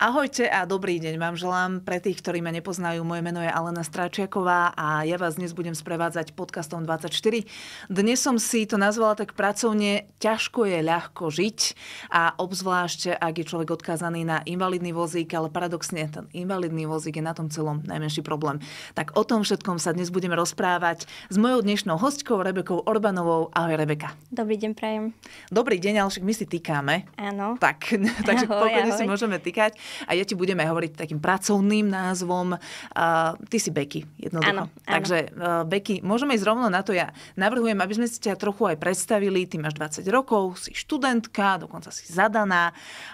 Ahojte a dobrý deň vám želám. Pre tých, ktorí ma nepoznajú, moje meno je Alena Stráčiaková a ja vás dnes budem sprevádzať podcastom 24. Dnes som si to nazvala tak pracovne ťažko je ľahko žiť a obzvlášť, ak je človek odkázaný na invalidný vozík, ale paradoxne ten invalidný vozík je na tom celom najmenší problém. Tak o tom všetkom sa dnes budeme rozprávať s mojou dnešnou hostkou Rebekou Orbanovou. Ahoj Rebeka. Dobrý deň, prajem. Dobrý deň, ale však my si týkame. Áno. Tak, takže ahoj, pokojne ahoj. si môžeme týkať a ja ti budem aj hovoriť takým pracovným názvom. Uh, ty si Beky, jednoducho. Áno, áno. Takže uh, e, Beky, môžeme ísť rovno na to. Ja navrhujem, aby sme si ťa trochu aj predstavili. Ty máš 20 rokov, si študentka, dokonca si zadaná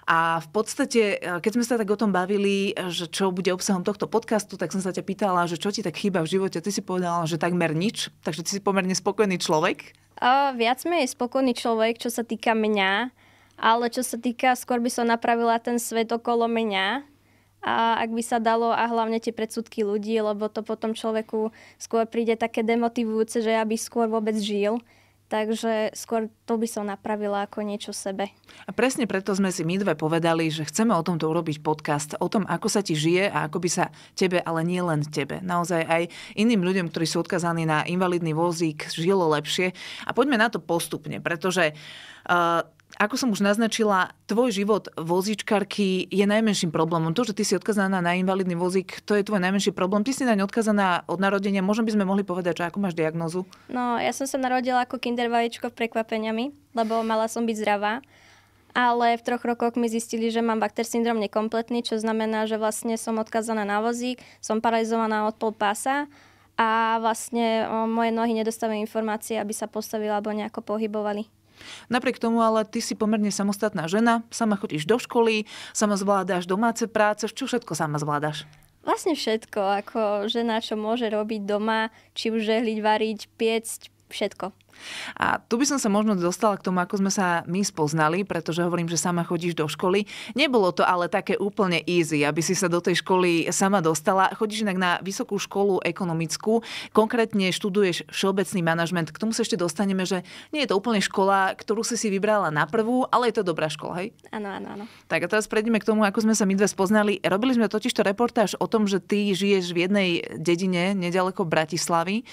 a v podstate, e, keď sme sa tak o tom bavili, že čo bude obsahom tohto podcastu, tak som sa ťa pýtala, že čo ti tak chýba v živote. Ty si povedala, že takmer nič, takže ty si pomerne spokojný človek. Uh, viac menej spokojný človek, čo sa týka mňa ale čo sa týka, skôr by som napravila ten svet okolo mňa, a ak by sa dalo a hlavne tie predsudky ľudí, lebo to potom človeku skôr príde také demotivujúce, že aby skôr vôbec žil. Takže skôr to by som napravila ako niečo sebe. A presne preto sme si my dve povedali, že chceme o tomto urobiť podcast, o tom, ako sa ti žije a ako by sa tebe, ale nie len tebe, naozaj aj iným ľuďom, ktorí sú odkazaní na invalidný vozík, žilo lepšie. A poďme na to postupne, pretože uh, ako som už naznačila, tvoj život vozičkarky je najmenším problémom. To, že ty si odkazaná na invalidný vozík, to je tvoj najmenší problém. Ty si naň odkazaná od narodenia. Možno by sme mohli povedať, že ako máš diagnózu? No, ja som sa narodila ako kinder vajíčko prekvapeniami, lebo mala som byť zdravá. Ale v troch rokoch mi zistili, že mám Bakter syndrom nekompletný, čo znamená, že vlastne som odkazaná na vozík, som paralizovaná od pol pása a vlastne o, moje nohy nedostávajú informácie, aby sa postavili alebo nejako pohybovali. Napriek tomu ale ty si pomerne samostatná žena, sama chodíš do školy, sama zvládáš domáce práce, čo všetko sama zvládáš? Vlastne všetko, ako žena, čo môže robiť doma, či už žehliť, variť, piecť, všetko. A tu by som sa možno dostala k tomu, ako sme sa my spoznali, pretože hovorím, že sama chodíš do školy. Nebolo to ale také úplne easy, aby si sa do tej školy sama dostala. Chodíš inak na vysokú školu ekonomickú, konkrétne študuješ všeobecný manažment. K tomu sa ešte dostaneme, že nie je to úplne škola, ktorú si si vybrala na prvú, ale je to dobrá škola, hej? Áno, áno, áno. Tak a teraz prejdeme k tomu, ako sme sa my dve spoznali. Robili sme totiž reportáž o tom, že ty žiješ v jednej dedine nedaleko Bratislavy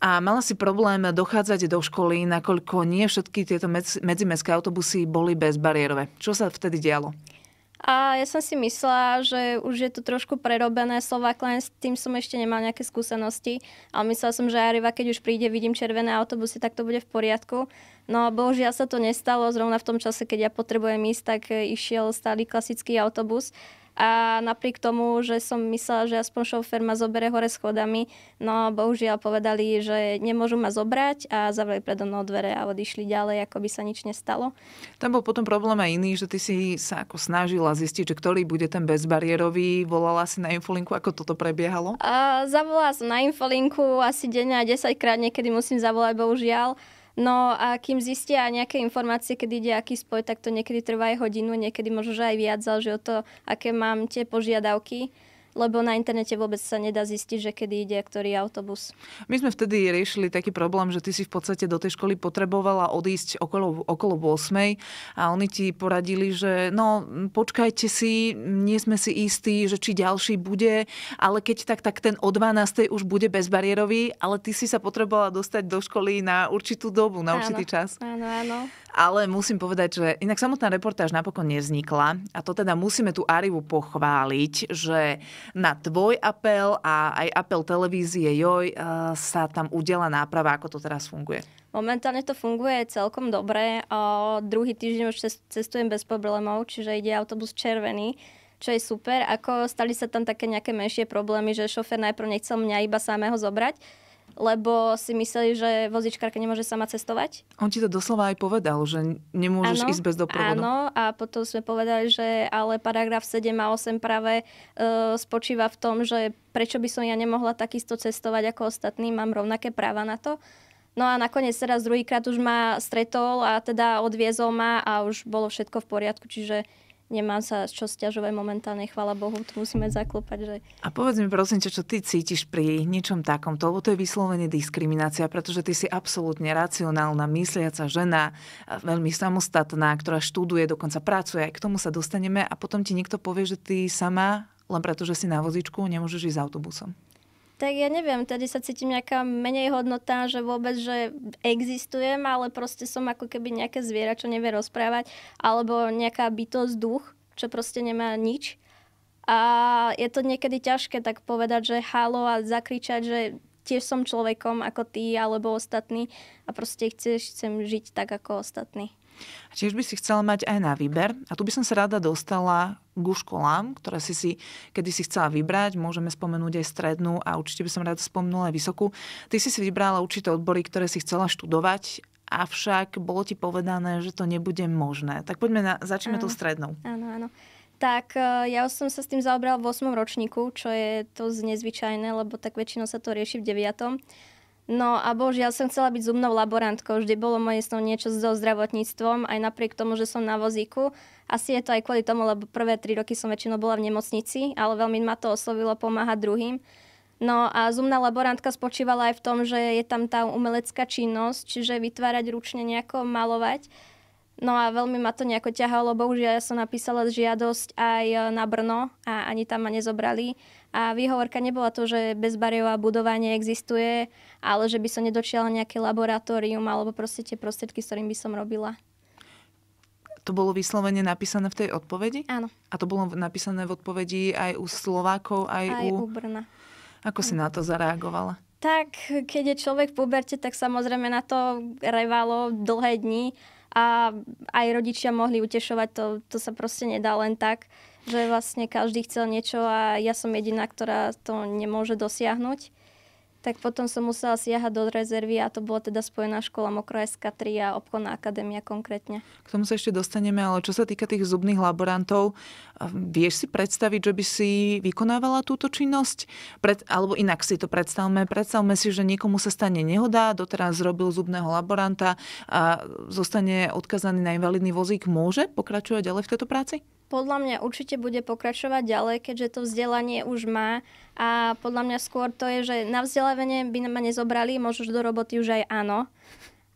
a mala si problém dochádzať do školy, nakoľko nie všetky tieto medzimestské autobusy boli bezbariérové. Čo sa vtedy dialo? A ja som si myslela, že už je to trošku prerobené Slovak, len s tým som ešte nemal nejaké skúsenosti. Ale myslela som, že Ariva, keď už príde, vidím červené autobusy, tak to bude v poriadku. No a bohužiaľ sa to nestalo. Zrovna v tom čase, keď ja potrebujem ísť, tak išiel stály klasický autobus a napriek tomu, že som myslela, že aspoň šofér ma zobere hore schodami, no bohužiaľ povedali, že nemôžu ma zobrať a zavreli predo mnou dvere a odišli ďalej, ako by sa nič nestalo. Tam bol potom problém aj iný, že ty si sa ako snažila zistiť, že ktorý bude ten bezbariérový, volala si na infolinku, ako toto prebiehalo? A zavolala som na infolinku asi denne a 10 krát niekedy musím zavolať, bohužiaľ No a kým zistia nejaké informácie, kedy ide aký spoj, tak to niekedy trvá aj hodinu, niekedy možno aj viac, záleží o to, aké mám tie požiadavky lebo na internete vôbec sa nedá zistiť, že kedy ide ktorý autobus. My sme vtedy riešili taký problém, že ty si v podstate do tej školy potrebovala odísť okolo, okolo 8 a oni ti poradili, že no počkajte si, nie sme si istí, že či ďalší bude, ale keď tak, tak ten o 12 už bude bezbariérový, ale ty si sa potrebovala dostať do školy na určitú dobu, na áno, určitý čas. Áno, áno. Ale musím povedať, že inak samotná reportáž napokon nevznikla a to teda musíme tú Arivu pochváliť, že na tvoj apel a aj apel televízie Joj eh, sa tam udela náprava, ako to teraz funguje. Momentálne to funguje celkom dobre. O, druhý týždeň už cestujem bez problémov, čiže ide autobus červený čo je super. Ako stali sa tam také nejaké menšie problémy, že šofér najprv nechcel mňa iba samého zobrať, lebo si mysleli, že vozičkárka nemôže sama cestovať. On ti to doslova aj povedal, že nemôžeš ano, ísť bez doprovodu. Áno, a potom sme povedali, že ale paragraf 7 a 8 práve e, spočíva v tom, že prečo by som ja nemohla takisto cestovať ako ostatní, mám rovnaké práva na to. No a nakoniec teraz druhýkrát už ma stretol a teda odviezol ma a už bolo všetko v poriadku, čiže nemám sa čo stiažovať momentálne, chvála Bohu, tu musíme zaklopať. Že... A povedz mi prosím, čo, čo ty cítiš pri ničom to, lebo to je vyslovene diskriminácia, pretože ty si absolútne racionálna, mysliaca žena, veľmi samostatná, ktorá študuje, dokonca pracuje, aj k tomu sa dostaneme a potom ti niekto povie, že ty sama, len preto, že si na vozičku, nemôžeš ísť s autobusom tak ja neviem, tedy sa cítim nejaká menej hodnota, že vôbec, že existujem, ale proste som ako keby nejaké zviera, čo nevie rozprávať, alebo nejaká bytosť, duch, čo proste nemá nič. A je to niekedy ťažké tak povedať, že halo a zakričať, že tiež som človekom ako ty alebo ostatní a proste chceš, chcem žiť tak ako ostatní. A tiež by si chcela mať aj na výber. A tu by som sa rada dostala ku školám, ktoré si, si kedy si chcela vybrať. Môžeme spomenúť aj strednú a určite by som rada spomenula aj vysokú. Ty si si vybrala určité odbory, ktoré si chcela študovať avšak bolo ti povedané, že to nebude možné. Tak poďme na, začneme tú strednou. Áno, áno. Tak e, ja som sa s tým zaobral v 8. ročníku, čo je to nezvyčajné, lebo tak väčšinou sa to rieši v 9. No a bohužiaľ som chcela byť zubnou laborantkou. Vždy bolo moje snou niečo so zdravotníctvom, aj napriek tomu, že som na vozíku. Asi je to aj kvôli tomu, lebo prvé tri roky som väčšinou bola v nemocnici, ale veľmi ma to oslovilo pomáhať druhým. No a zumná laborantka spočívala aj v tom, že je tam tá umelecká činnosť, čiže vytvárať ručne nejako, malovať. No a veľmi ma to nejako ťahalo, bohužiaľ ja som napísala žiadosť aj na Brno a ani tam ma nezobrali a výhovorka nebola to, že bezbariová budova neexistuje, ale že by som nedočiala nejaké laboratórium alebo proste tie prostriedky, s ktorým by som robila. To bolo vyslovene napísané v tej odpovedi? Áno. A to bolo napísané v odpovedi aj u Slovákov, aj, aj u... u Brna. Ako si na to zareagovala? Tak, keď je človek v puberte, tak samozrejme na to revalo dlhé dni a aj rodičia mohli utešovať, to, to sa proste nedá len tak že vlastne každý chcel niečo a ja som jediná, ktorá to nemôže dosiahnuť. Tak potom som musela siahať do rezervy a to bola teda Spojená škola Mokrojská 3 a obchodná akadémia konkrétne. K tomu sa ešte dostaneme, ale čo sa týka tých zubných laborantov, vieš si predstaviť, že by si vykonávala túto činnosť? Pred, alebo inak si to predstavme. Predstavme si, že niekomu sa stane nehoda, doteraz zrobil zubného laboranta a zostane odkazaný na invalidný vozík. Môže pokračovať ďalej v tejto práci? podľa mňa určite bude pokračovať ďalej, keďže to vzdelanie už má a podľa mňa skôr to je, že na vzdelávanie by ma nezobrali, možno do roboty už aj áno,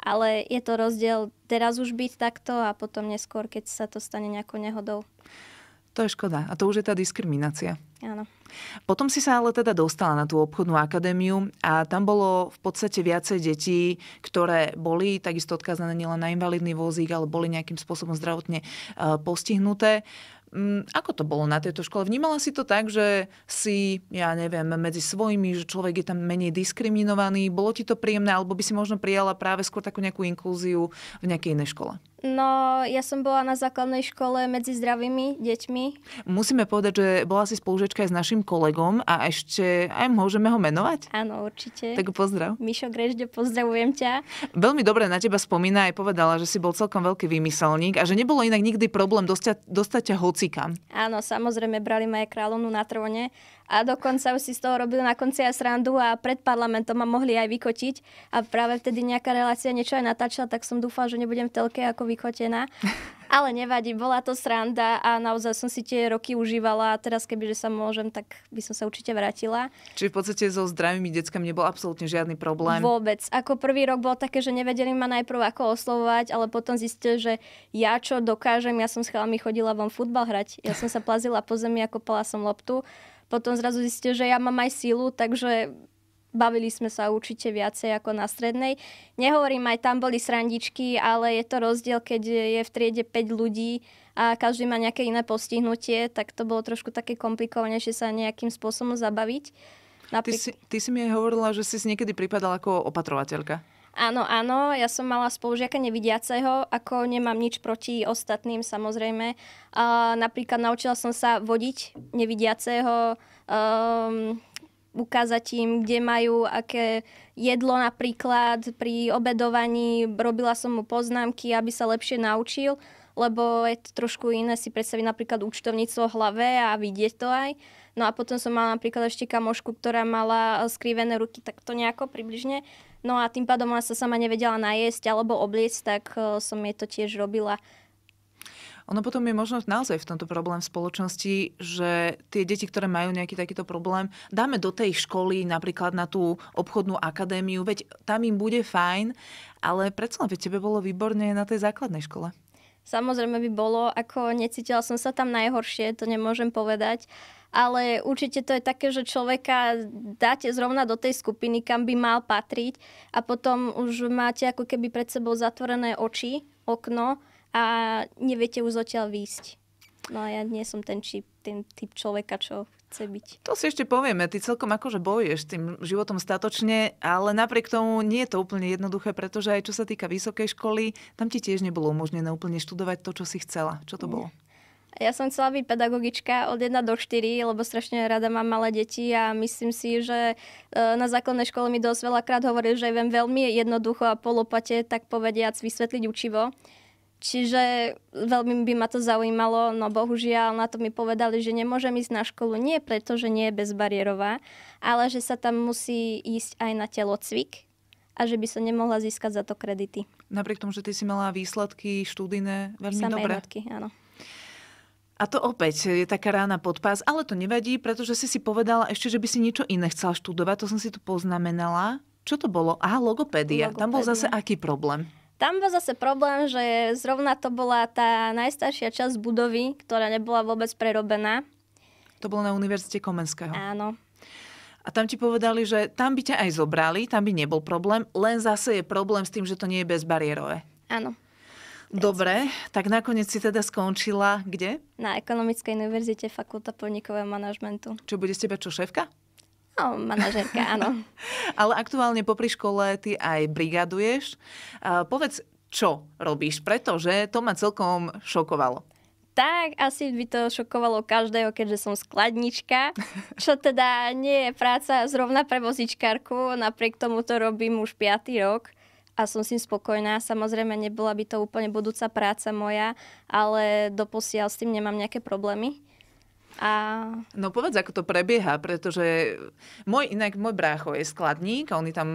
ale je to rozdiel teraz už byť takto a potom neskôr, keď sa to stane nejakou nehodou. To je škoda. A to už je tá diskriminácia. Áno. Potom si sa ale teda dostala na tú obchodnú akadémiu a tam bolo v podstate viacej detí, ktoré boli takisto odkázané nielen na invalidný vozík, ale boli nejakým spôsobom zdravotne e, postihnuté mm, ako to bolo na tejto škole? Vnímala si to tak, že si, ja neviem, medzi svojimi, že človek je tam menej diskriminovaný? Bolo ti to príjemné? Alebo by si možno prijala práve skôr takú nejakú inklúziu v nejakej inej škole? No, ja som bola na základnej škole medzi zdravými deťmi. Musíme povedať, že bola si spolužečka aj s našim kolegom a ešte aj môžeme ho menovať? Áno, určite. Tak pozdrav. Mišo Grežde, pozdravujem ťa. Veľmi dobre na teba spomína aj povedala, že si bol celkom veľký vymyselník a že nebolo inak nikdy problém dostať, dostať ťa hocikam. Áno, samozrejme, brali ma aj kráľovnú na trone a dokonca už si z toho robili na konci aj srandu a pred parlamentom ma mohli aj vykotiť a práve vtedy nejaká relácia niečo aj natáčala, tak som dúfala, že nebudem v telke ako vykotená. Ale nevadí, bola to sranda a naozaj som si tie roky užívala a teraz kebyže sa môžem, tak by som sa určite vrátila. Čiže v podstate so zdravými deckami nebol absolútne žiadny problém? Vôbec. Ako prvý rok bol také, že nevedeli ma najprv ako oslovovať, ale potom zistili, že ja čo dokážem, ja som s chalami chodila von futbal hrať, ja som sa plazila po zemi ako pala som loptu potom zrazu zistil, že ja mám aj sílu, takže bavili sme sa určite viacej ako na strednej. Nehovorím, aj tam boli srandičky, ale je to rozdiel, keď je v triede 5 ľudí a každý má nejaké iné postihnutie, tak to bolo trošku také komplikovanejšie sa nejakým spôsobom zabaviť. Napríklad... Ty, si, ty si mi aj hovorila, že si si niekedy pripadala ako opatrovateľka. Áno, áno, ja som mala spolužiaka nevidiaceho, ako nemám nič proti ostatným samozrejme. Uh, napríklad naučila som sa vodiť nevidiaceho, um, ukázať im, kde majú aké jedlo napríklad pri obedovaní. Robila som mu poznámky, aby sa lepšie naučil, lebo je to trošku iné si predstaviť napríklad účtovníctvo v hlave a vidieť to aj. No a potom som mala napríklad ešte kamošku, ktorá mala skrivené ruky, takto nejako približne. No a tým pádom ona sa sama nevedela najesť alebo obliecť, tak e, som jej to tiež robila. Ono potom je možno naozaj v tomto problém v spoločnosti, že tie deti, ktoré majú nejaký takýto problém, dáme do tej školy napríklad na tú obchodnú akadémiu, veď tam im bude fajn, ale predsa veď tebe bolo výborné na tej základnej škole. Samozrejme by bolo, ako necítila som sa tam najhoršie, to nemôžem povedať, ale určite to je také, že človeka dáte zrovna do tej skupiny, kam by mal patriť a potom už máte ako keby pred sebou zatvorené oči, okno a neviete už zatiaľ výjsť. No a ja nie som ten, či, ten typ človeka, čo chce byť. To si ešte povieme, ty celkom akože bojuješ tým životom statočne, ale napriek tomu nie je to úplne jednoduché, pretože aj čo sa týka vysokej školy, tam ti tiež nebolo umožnené úplne študovať to, čo si chcela. Čo to nie. bolo? Ja som chcela byť pedagogička od 1 do 4, lebo strašne rada mám malé deti a myslím si, že e, na základnej škole mi dosť veľakrát hovorí, že viem veľmi jednoducho a polopate, tak povediac, vysvetliť učivo. Čiže veľmi by ma to zaujímalo, no bohužiaľ na to mi povedali, že nemôžem ísť na školu nie preto, že nie je bezbariérová, ale že sa tam musí ísť aj na telocvik a že by sa nemohla získať za to kredity. Napriek tomu, že ty si mala výsledky štúdine veľmi Samé dobré. Jednotky, áno. A to opäť je taká rána pod pás, ale to nevadí, pretože si si povedala ešte, že by si niečo iné chcela študovať, to som si tu poznamenala. Čo to bolo? Aha, logopédia. logopédia. Tam bol zase aký problém? Tam bol zase problém, že zrovna to bola tá najstaršia časť budovy, ktorá nebola vôbec prerobená. To bolo na Univerzite Komenského. Áno. A tam ti povedali, že tam by ťa aj zobrali, tam by nebol problém, len zase je problém s tým, že to nie je bezbariérové. Áno. Dobre, tak nakoniec si teda skončila kde? Na Ekonomickej univerzite Fakulta podnikového manažmentu. Čo bude z teba čo, šéfka? No, manažerka, áno. Ale aktuálne popri škole ty aj brigaduješ. Uh, povedz, čo robíš, pretože to ma celkom šokovalo. Tak, asi by to šokovalo každého, keďže som skladnička, čo teda nie je práca zrovna pre vozičkárku, napriek tomu to robím už 5. rok a som s ním spokojná. Samozrejme, nebola by to úplne budúca práca moja, ale doposiaľ s tým nemám nejaké problémy. A... No povedz, ako to prebieha, pretože môj, inak môj brácho je skladník a oni tam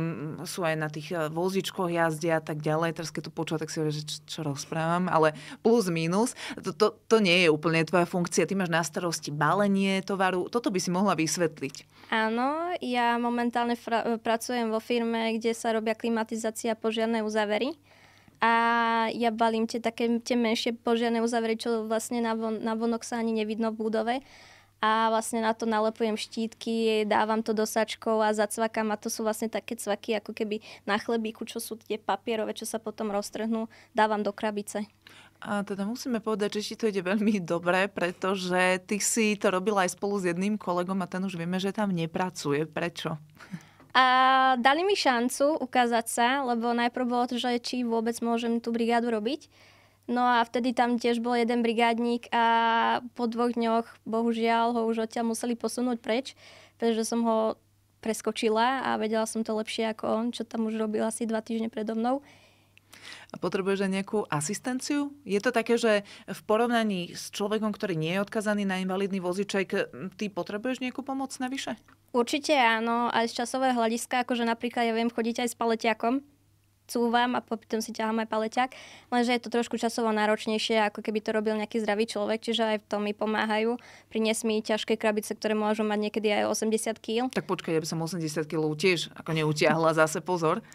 sú aj na tých eh, vozičkoch jazdia a tak ďalej. Teraz keď to počúva, tak si hovorí, že čo, čo rozprávam, ale plus minus. To, to, to nie je úplne tvoja funkcia. Ty máš na starosti balenie tovaru. Toto by si mohla vysvetliť. Áno, ja momentálne fra- pracujem vo firme, kde sa robia klimatizácia požiadne uzavery a ja balím tie také tie menšie požiarné uzavrie, čo vlastne na, von, na vonok sa ani nevidno v budove a vlastne na to nalepujem štítky, dávam to do sačkov a zacvakám a to sú vlastne také cvaky ako keby na chlebíku, čo sú tie papierové, čo sa potom roztrhnú, dávam do krabice. A teda musíme povedať, že ti to ide veľmi dobre, pretože ty si to robila aj spolu s jedným kolegom a ten už vieme, že tam nepracuje. Prečo? A dali mi šancu ukázať sa, lebo najprv bolo to, že či vôbec môžem tú brigádu robiť. No a vtedy tam tiež bol jeden brigádnik a po dvoch dňoch, bohužiaľ, ho už odtiaľ museli posunúť preč, pretože som ho preskočila a vedela som to lepšie ako on, čo tam už robil asi dva týždne predo mnou potrebuješ aj nejakú asistenciu? Je to také, že v porovnaní s človekom, ktorý nie je odkazaný na invalidný voziček, ty potrebuješ nejakú pomoc navyše? Určite áno, aj z časového hľadiska, akože napríklad ja viem chodiť aj s paletiakom, cúvam a potom si ťahám aj paleťak, lenže je to trošku časovo náročnejšie, ako keby to robil nejaký zdravý človek, čiže aj v tom mi pomáhajú. Prinies mi ťažké krabice, ktoré môžu mať niekedy aj 80 kg. Tak počkaj, ja by som 80 kg tiež ako neutiahla, zase pozor.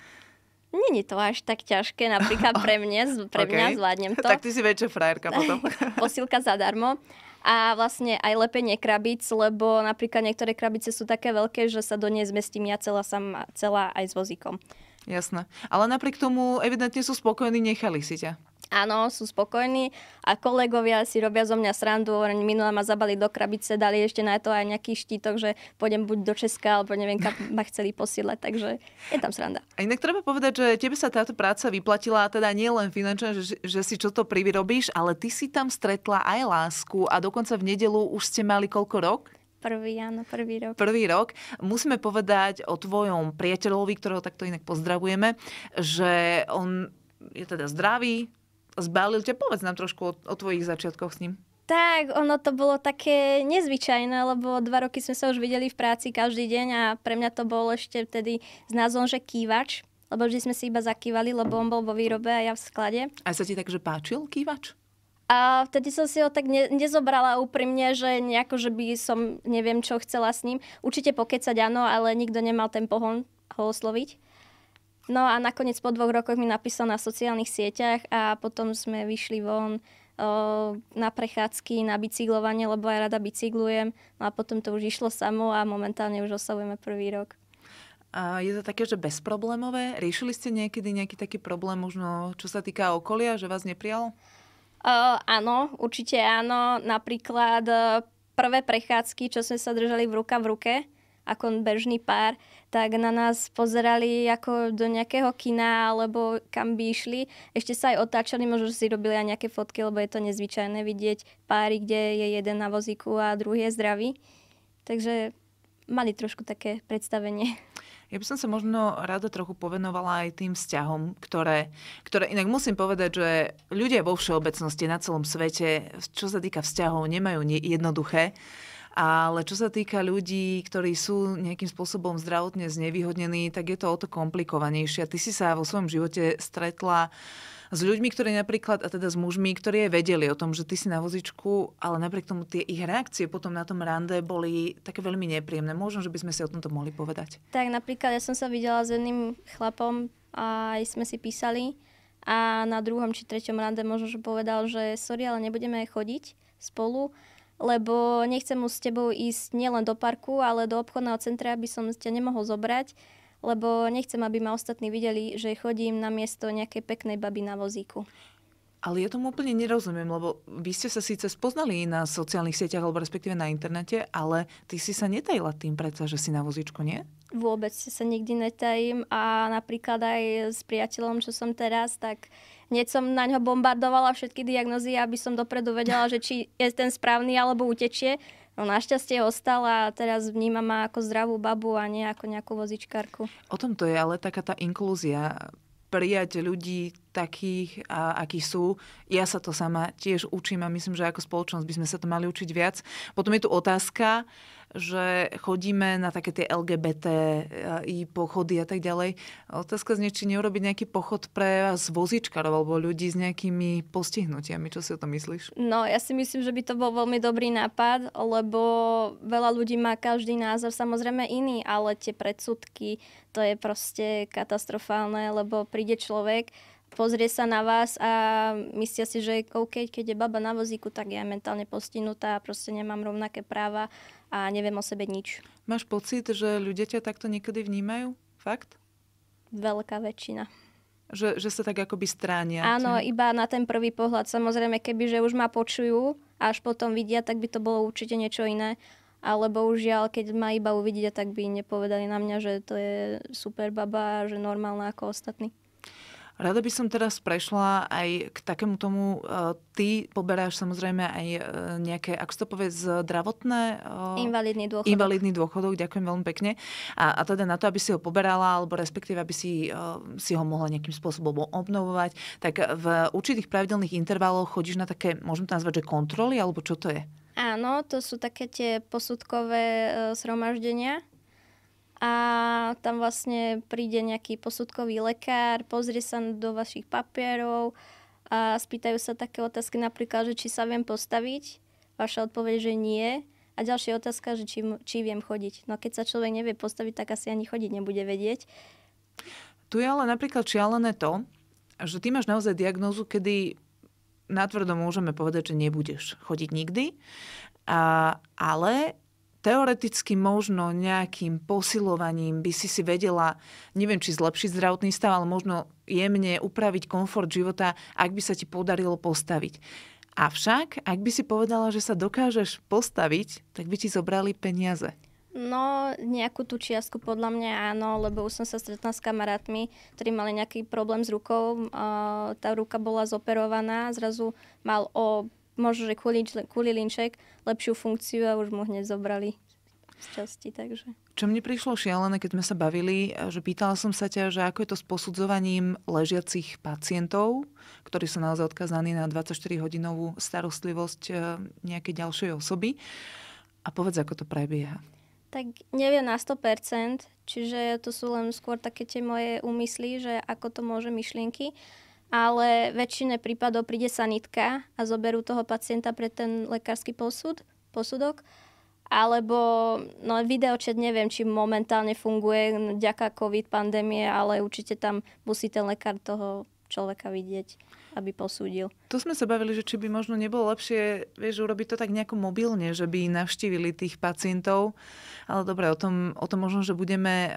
Není to až tak ťažké, napríklad pre mňa, pre mňa zvládnem to. Tak ty si väčšia frajerka potom. Posilka zadarmo. A vlastne aj lepenie krabíc, lebo napríklad niektoré krabice sú také veľké, že sa do nej zmestím ja celá, sama, celá aj s vozíkom. Jasné. Ale napriek tomu evidentne sú spokojní, nechali si ťa. Áno, sú spokojní a kolegovia si robia zo mňa srandu, hovorím, minule ma zabali do krabice, dali ešte na to aj nejaký štítok, že pôjdem buď do Česka, alebo neviem, kam ma chceli posielať, takže je tam sranda. A inak treba povedať, že tebe sa táto práca vyplatila, teda nie len finančne, že, že si čo to privyrobíš, ale ty si tam stretla aj lásku a dokonca v nedelu už ste mali koľko rok? Prvý, áno, prvý rok. Prvý rok. Musíme povedať o tvojom priateľovi, ktorého takto inak pozdravujeme, že on je teda zdravý, zbalil ťa. Povedz nám trošku o, o tvojich začiatkoch s ním. Tak, ono to bolo také nezvyčajné, lebo dva roky sme sa už videli v práci každý deň a pre mňa to bol ešte vtedy s názvom, že kývač, lebo vždy sme si iba zakývali, lebo on bol vo výrobe a ja v sklade. A sa ti takže páčil kývač? A vtedy som si ho tak ne, nezobrala úprimne, že nejako, že by som neviem, čo chcela s ním. Určite pokecať áno, ale nikto nemal ten pohon ho osloviť. No a nakoniec po dvoch rokoch mi napísal na sociálnych sieťach a potom sme vyšli von o, na prechádzky, na bicyklovanie, lebo aj rada bicyklujem. No a potom to už išlo samo a momentálne už oslavujeme prvý rok. A je to také, že bezproblémové? Riešili ste niekedy nejaký taký problém možno, čo sa týka okolia, že vás neprijal? Uh, áno, určite áno. Napríklad uh, prvé prechádzky, čo sme sa držali v ruka v ruke, ako bežný pár, tak na nás pozerali ako do nejakého kina alebo kam by išli. Ešte sa aj otáčali, možno si robili aj nejaké fotky, lebo je to nezvyčajné vidieť páry, kde je jeden na vozíku a druhý je zdravý. Takže mali trošku také predstavenie. Ja by som sa možno rada trochu povenovala aj tým vzťahom, ktoré, ktoré inak musím povedať, že ľudia vo všeobecnosti na celom svete, čo sa týka vzťahov, nemajú jednoduché. Ale čo sa týka ľudí, ktorí sú nejakým spôsobom zdravotne znevýhodnení, tak je to o to komplikovanejšie. Ty si sa vo svojom živote stretla uh, s ľuďmi, ktorí napríklad, a teda s mužmi, ktorí aj vedeli o tom, že ty si na vozičku, ale napriek tomu tie ich reakcie potom na tom rande boli také veľmi nepríjemné. Možno, že by sme si o tomto mohli povedať. Tak napríklad ja som sa videla s jedným chlapom a aj sme si písali a na druhom či treťom rande možno, že povedal, že sorry, ale nebudeme chodiť spolu, lebo nechcem mu s tebou ísť nielen do parku, ale do obchodného centra, aby som ťa nemohol zobrať lebo nechcem, aby ma ostatní videli, že chodím na miesto nejakej peknej baby na vozíku. Ale ja tomu úplne nerozumiem, lebo vy ste sa síce spoznali na sociálnych sieťach alebo respektíve na internete, ale ty si sa netajila tým predsa, že si na vozíčku, nie? Vôbec sa nikdy netajím a napríklad aj s priateľom, čo som teraz, tak hneď som na ňo bombardovala všetky diagnozy, aby som dopredu vedela, že či je ten správny alebo utečie No našťastie ostala a teraz vníma ma ako zdravú babu a nie ako nejakú vozičkárku. O tom to je ale taká tá inklúzia prijať ľudí takých, a, akí sú. Ja sa to sama tiež učím a myslím, že ako spoločnosť by sme sa to mali učiť viac. Potom je tu otázka, uh, že chodíme na také tie LGBT e, i pochody a tak ďalej. Otázka znie, či neurobiť nejaký pochod pre vozičkarov alebo ľudí s nejakými postihnutiami. Čo si o tom myslíš? No, ja si myslím, že by to bol veľmi dobrý nápad, lebo veľa ľudí má každý názor samozrejme iný, ale tie predsudky, to je proste katastrofálne, lebo príde človek, pozrie sa na vás a myslia si, že OK, keď je baba na vozíku, tak je mentálne postihnutá a proste nemám rovnaké práva a neviem o sebe nič. Máš pocit, že ľudia ťa takto niekedy vnímajú? Fakt? Veľká väčšina. Že, že sa tak akoby stránia. Áno, tým. iba na ten prvý pohľad. Samozrejme, keby že už ma počujú a až potom vidia, tak by to bolo určite niečo iné. Ale bohužiaľ, keď ma iba uvidia, tak by nepovedali na mňa, že to je super baba, že normálna ako ostatní. Rada by som teraz prešla aj k takému tomu, e, ty poberáš samozrejme aj e, nejaké, ak to povie, zdravotné... E, invalidný dôchodok. Invalidný dôchodok, ďakujem veľmi pekne. A, a teda na to, aby si ho poberala, alebo respektíve, aby si, si ho mohla nejakým spôsobom obnovovať, tak v určitých pravidelných intervaloch chodíš na také, môžem to nazvať, že kontroly, alebo čo to je? Áno, to sú také tie posudkové e, zhromaždenia, a tam vlastne príde nejaký posudkový lekár, pozrie sa do vašich papierov a spýtajú sa také otázky napríklad, že či sa viem postaviť. Vaša odpoveď, že nie. A ďalšia otázka, že či, či viem chodiť. No keď sa človek nevie postaviť, tak asi ani chodiť nebude vedieť. Tu je ale napríklad čialené to, že ty máš naozaj diagnózu, kedy natvrdo môžeme povedať, že nebudeš chodiť nikdy. A, ale teoreticky možno nejakým posilovaním by si si vedela, neviem či zlepšiť zdravotný stav, ale možno jemne upraviť komfort života, ak by sa ti podarilo postaviť. Avšak, ak by si povedala, že sa dokážeš postaviť, tak by ti zobrali peniaze. No, nejakú tú čiastku podľa mňa áno, lebo už som sa stretla s kamarátmi, ktorí mali nejaký problém s rukou. Uh, tá ruka bola zoperovaná, zrazu mal o možno, že kvôli, kvôli Linček lepšiu funkciu a už mu hneď zobrali z časti, takže. Čo mne prišlo šialené, keď sme sa bavili, že pýtala som sa ťa, že ako je to s posudzovaním ležiacich pacientov, ktorí sú naozaj odkazaní na 24-hodinovú starostlivosť eh, nejakej ďalšej osoby. A povedz, ako to prebieha. Tak neviem na 100%, čiže to sú len skôr také tie moje úmysly, že ako to môže myšlienky ale väčšine prípadov príde sanitka a zoberú toho pacienta pre ten lekársky posud, posudok. Alebo no, videočet neviem, či momentálne funguje ďaká COVID pandémie, ale určite tam musí ten lekár toho človeka vidieť, aby posúdil. Tu sme sa bavili, že či by možno nebolo lepšie vieš, urobiť to tak nejako mobilne, že by navštívili tých pacientov. Ale dobre, o tom, o tom možno, že budeme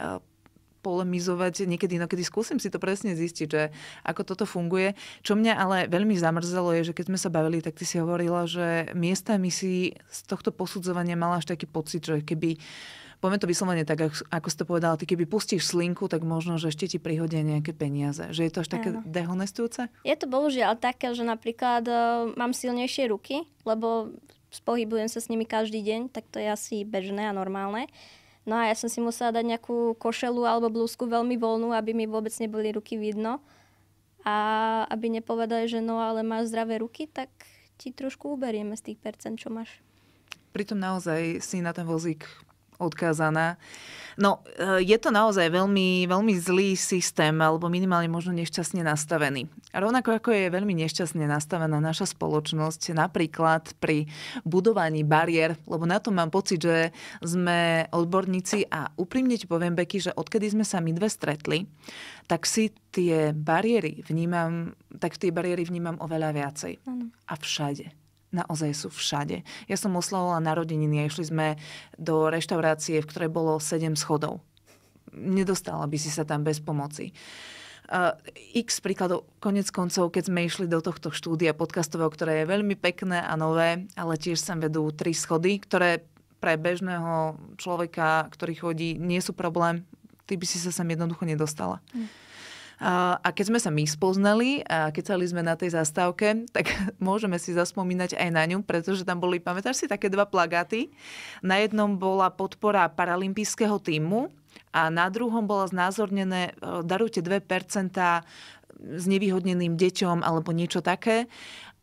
polemizovať niekedy, no kedy skúsim si to presne zistiť, že ako toto funguje. Čo mňa ale veľmi zamrzelo je, že keď sme sa bavili, tak ty si hovorila, že miestami si z tohto posudzovania mala až taký pocit, že keby poviem to vyslovene tak, ako si to povedala, ty keby pustíš slinku, tak možno, že ešte ti prihodia nejaké peniaze. Že je to až také ano. dehonestujúce? Je to bohužiaľ také, že napríklad uh, mám silnejšie ruky, lebo spohybujem sa s nimi každý deň, tak to je asi bežné a normálne. Uh, No a ja som si musela dať nejakú košelu alebo blúzku veľmi voľnú, aby mi vôbec neboli ruky vidno. A aby nepovedali, že no ale máš zdravé ruky, tak ti trošku uberieme z tých percent, čo máš. Pritom naozaj si na ten vozík odkázaná. No, e, je to naozaj veľmi, veľmi zlý systém, alebo minimálne možno nešťastne nastavený. A rovnako ako je veľmi nešťastne nastavená naša spoločnosť, napríklad pri budovaní bariér, lebo na to mám pocit, že sme odborníci a úprimne ti poviem, Beky, že odkedy sme sa my dve stretli, tak si tie bariéry vnímam, tak tie bariéry vnímam oveľa viacej. Ano. A všade naozaj sú všade. Ja som oslavovala narodeniny a išli sme do reštaurácie, v ktorej bolo 7 schodov. Nedostala by si sa tam bez pomoci. Uh, x príkladov, konec koncov, keď sme išli do tohto štúdia podcastového, ktoré je veľmi pekné a nové, ale tiež sem vedú tri schody, ktoré pre bežného človeka, ktorý chodí, nie sú problém. Ty by si sa sem jednoducho nedostala. Hm. A, a keď sme sa my spoznali a sa sme na tej zastávke, tak môžeme si zaspomínať aj na ňu, pretože tam boli, pamätáš si, také dva plagáty. Na jednom bola podpora paralympijského týmu a na druhom bola znázornené e, darujte 2% znevýhodneným deťom alebo niečo také.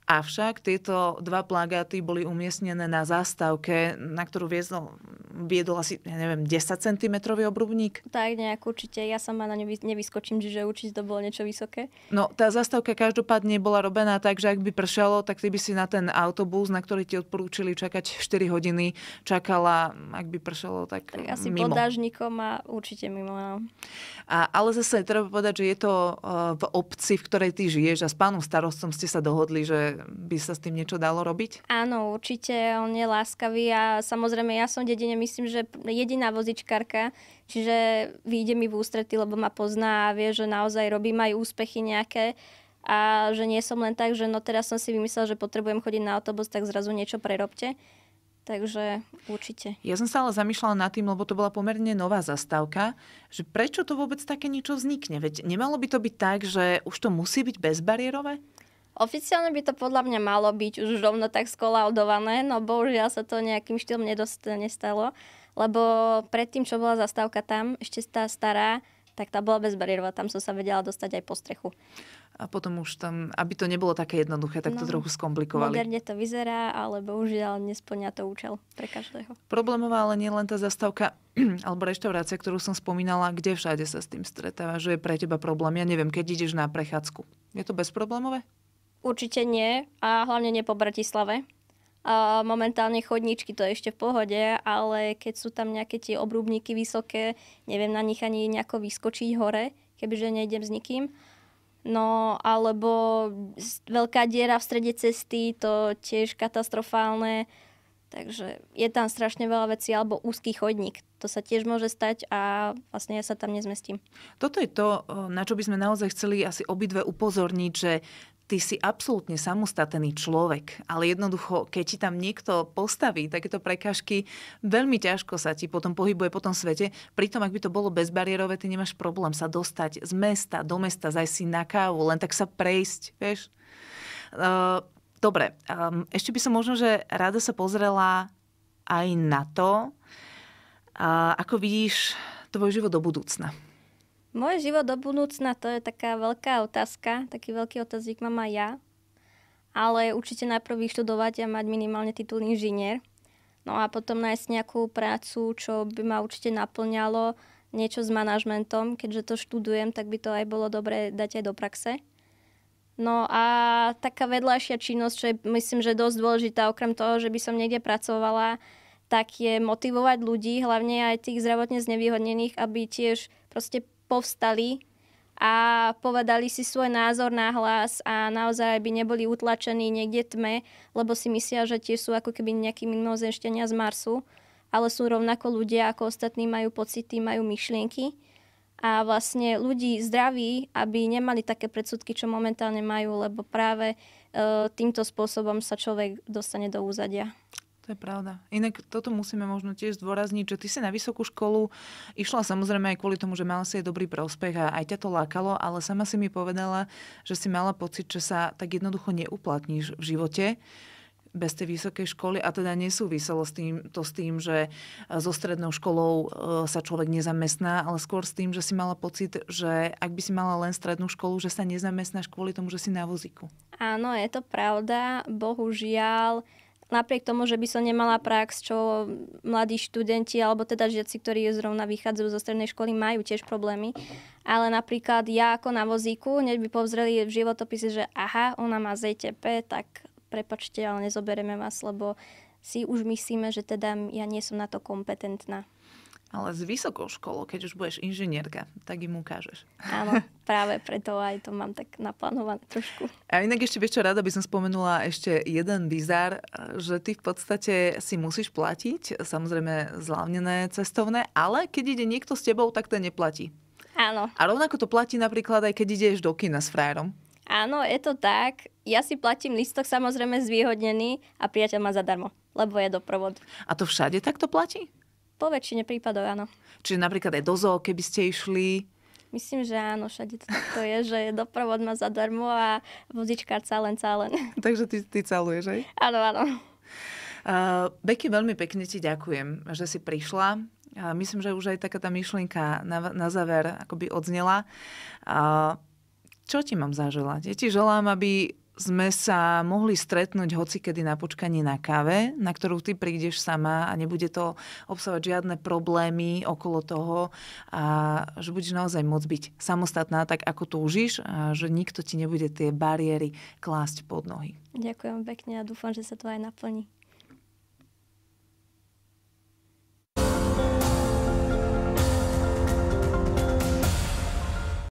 Avšak tieto dva plagáty boli umiestnené na zástavke, na ktorú viedol, viedol asi, ja neviem, 10 cm obrubník. Tak nejak určite, ja sama na ňu nevyskočím, čiže určite to bolo niečo vysoké. No, tá zástavka každopádne bola robená tak, že ak by pršalo, tak ty by si na ten autobus, na ktorý ti odporúčili čakať 4 hodiny, čakala, ak by pršalo, tak, tak asi mimo. pod dážnikom a určite mimo. No. A, ale zase treba povedať, že je to eh, v obci, v ktorej ty žiješ a s pánom starostom ste sa dohodli, že by sa s tým niečo dalo robiť? Áno, určite on je láskavý a samozrejme ja som dedine, myslím, že jediná vozičkarka, čiže vyjde mi v ústrety, lebo ma pozná a vie, že naozaj robím aj úspechy nejaké a že nie som len tak, že no teraz som si vymyslel, že potrebujem chodiť na autobus, tak zrazu niečo prerobte. Takže určite. Ja som sa ale zamýšľala nad tým, lebo to bola pomerne nová zastávka, že prečo to vôbec také niečo vznikne? Veď nemalo by to byť tak, že už to musí byť bezbariérové? Oficiálne by to podľa mňa malo byť už rovno tak skolaudované, no bohužiaľ sa to nejakým štýlom nedost- nestalo, lebo predtým, čo bola zastávka tam, ešte tá stará, tak tá bola bez bezbariérová, tam som sa vedela dostať aj po strechu. A potom už tam, aby to nebolo také jednoduché, tak no, to trochu skomplikovali. Moderne to vyzerá, ale bohužiaľ nesplňa to účel pre každého. Problémová ale nie len tá zastávka alebo reštaurácia, ktorú som spomínala, kde všade sa s tým stretáva, že je pre teba problém. Ja neviem, keď ideš na prechádzku. Je to bezproblémové? Určite nie a hlavne nie po Bratislave. A momentálne chodničky to je ešte v pohode, ale keď sú tam nejaké tie obrúbniky vysoké, neviem na nich ani nejako vyskočiť hore, kebyže nejdem s nikým. No alebo veľká diera v strede cesty, to tiež katastrofálne. Takže je tam strašne veľa vecí, alebo úzky chodník. To sa tiež môže stať a vlastne ja sa tam nezmestím. Toto je to, eh, na čo by sme naozaj chceli asi obidve upozorniť, že ty si absolútne samostatný človek, ale jednoducho, keď ti tam niekto postaví takéto prekážky, veľmi ťažko sa ti potom pohybuje po tom svete. Pritom, ak by to bolo bezbariérové, ty nemáš problém sa dostať z mesta do mesta, zaj si na kávu, len tak sa prejsť, vieš. Ehm, dobre, ehm, ešte by som možno, že rada sa pozrela aj na to, ako vidíš tvoj život do budúcna. Môj život do budúcna to je taká veľká otázka, taký veľký otázik mám aj ja, ale určite najprv vyštudovať a mať minimálne titul inžinier. No a potom nájsť nejakú prácu, čo by ma určite naplňalo, niečo s manažmentom, keďže to študujem, tak by to aj bolo dobre dať aj do praxe. No a taká vedľajšia činnosť, čo je myslím, že dosť dôležitá, okrem toho, že by som niekde pracovala, tak je motivovať ľudí, hlavne aj tých zdravotne znevýhodnených, aby tiež proste povstali a povedali si svoj názor na hlas a naozaj by neboli utlačení niekde tme, lebo si myslia, že tie sú ako keby nejakí mimozenšťania z Marsu, ale sú rovnako ľudia ako ostatní, majú pocity, majú myšlienky a vlastne ľudí zdraví, aby nemali také predsudky, čo momentálne majú, lebo práve e, týmto spôsobom sa človek dostane do úzadia. To je pravda. Inak toto musíme možno tiež zdôrazniť, že ty si na vysokú školu išla samozrejme aj kvôli tomu, že mala si aj dobrý prospech a aj ťa to lákalo, ale sama si mi povedala, že si mala pocit, že sa tak jednoducho neuplatníš v živote bez tej vysokej školy a teda nesúviselo s tým, to s tým, že e, so strednou školou e, sa človek nezamestná, ale skôr s tým, že si mala pocit, že ak by si mala len strednú školu, že sa nezamestnáš kvôli tomu, že si na vozíku. Áno, je to pravda. Bohužiaľ, napriek tomu, že by som nemala prax, čo mladí študenti alebo teda žiaci, ktorí zrovna vychádzajú zo strednej školy, majú tiež problémy. Ale napríklad ja ako na vozíku, hneď by povzreli v životopise, že aha, ona má ZTP, tak prepačte, ale nezobereme vás, lebo si už myslíme, že teda ja nie som na to kompetentná. Ale s vysokou školou, keď už budeš inžinierka, tak im ukážeš. Áno, práve preto aj to mám tak naplánované trošku. A inak ešte vieš čo, rada by som spomenula ešte jeden bizar, že ty v podstate si musíš platiť, samozrejme zlávnené cestovné, ale keď ide niekto s tebou, tak to neplatí. Áno. A rovnako to platí napríklad aj keď ideš do kina s frajerom. Áno, je to tak. Ja si platím listok samozrejme zvýhodnený a priateľ má zadarmo, lebo je doprovod. A to všade takto platí? Po väčšine prípadov áno. Čiže napríklad aj do zoo, keby ste išli, Myslím, že áno, všade to takto je, že doprovod ma zadarmo a vozičkár len. len. Takže ty, ty caluješ, aj? Áno, áno. Uh, Beky, veľmi pekne ti ďakujem, že si prišla. Uh, myslím, že už aj taká tá myšlienka na, na záver akoby odznela. Uh, čo ti mám zaželať? Ja ti želám, aby sme sa mohli stretnúť hoci kedy na počkaní na kave, na ktorú ty prídeš sama a nebude to obsahovať žiadne problémy okolo toho a že budeš naozaj môcť byť samostatná tak, ako túžiš a že nikto ti nebude tie bariéry klásť pod nohy. Ďakujem pekne a dúfam, že sa to aj naplní.